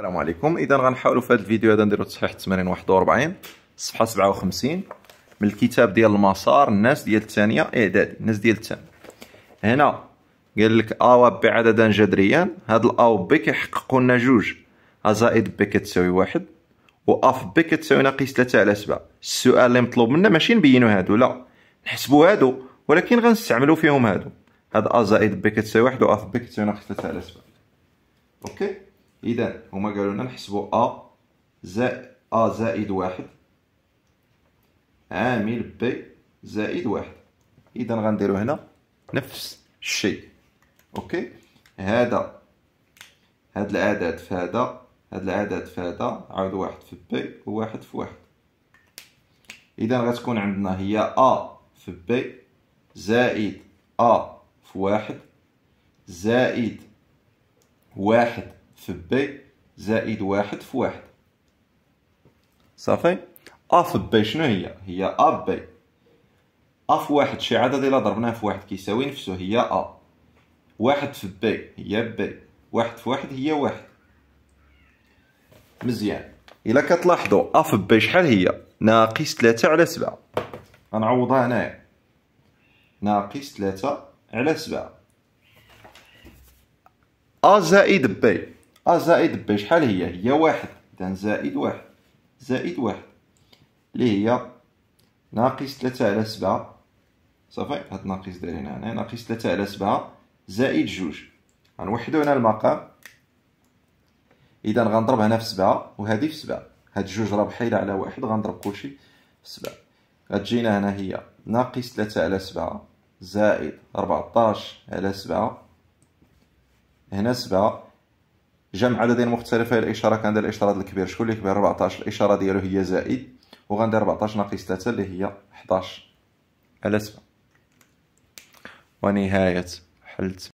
السلام عليكم اذا غنحاولوا في هذا الفيديو هذا نديروا تصحيح التمرين 41 صفحه 57 من الكتاب ديال المسار الناس ديال الثانيه اعدادي إيه، الناس ديال الثانيه هنا قال لك ا و ب عددا جذريا هاد ا و بي كيحققوا لنا جوج ا زائد بي كتساوي واحد و ا في كتساوي ناقص 3 على 7 السؤال اللي مطلوب منا ماشي نبينو هادو لا نحسبوا هادو ولكن غنستعملوا فيهم هادو هاد ا زائد بي كتساوي واحد و ا في كتساوي ناقص 3 على 7 اوكي اذا هما قالوا لنا نحسبوا ا زائد ا زائد واحد عامل بي زائد واحد اذا غنديرو هنا نفس الشيء اوكي هذا هاد العدد في هذا هاد العدد في هذا عاود واحد في بي وواحد في واحد اذا غتكون عندنا هي ا في بي زائد ا في واحد زائد واحد في بي زائد واحد في واحد صافي أ في بي شنو هي هي أ بي أ في واحد شي عدد إلا ضربناه في واحد كيساوي نفسه هي أ واحد في بي هي بي واحد في واحد هي واحد مزيان إلا كتلاحظوا أ في بي شحال هي ناقص تلاتة على سبعة غنعوضها هنايا ناقص تلاتة على سبعة أ زائد بي أ آه، زائد ب شحال هي هي واحد إذا زائد واحد زائد واحد اللي هي ناقص تلاتة على سبعة صافي هاد ناقص دايرين هنا هنا ناقص تلاتة على سبعة زائد جوج غنوحدو هنا المقام إذا غنضرب هنا في سبعة وهادي في سبعة هاد جوج راه بحايلة على واحد غنضرب كلشي في سبعة غتجينا هنا هي ناقص تلاتة على سبعة زائد ربعطاش على سبعة هنا سبعة جمع عددين مختلفين الاشاره كندير الاشتراط الكبير شكون اللي كبير 14 الاشاره ديالو هي زائد وغندير 14 ناقص 3 اللي هي 11 على 7 ونهايه حل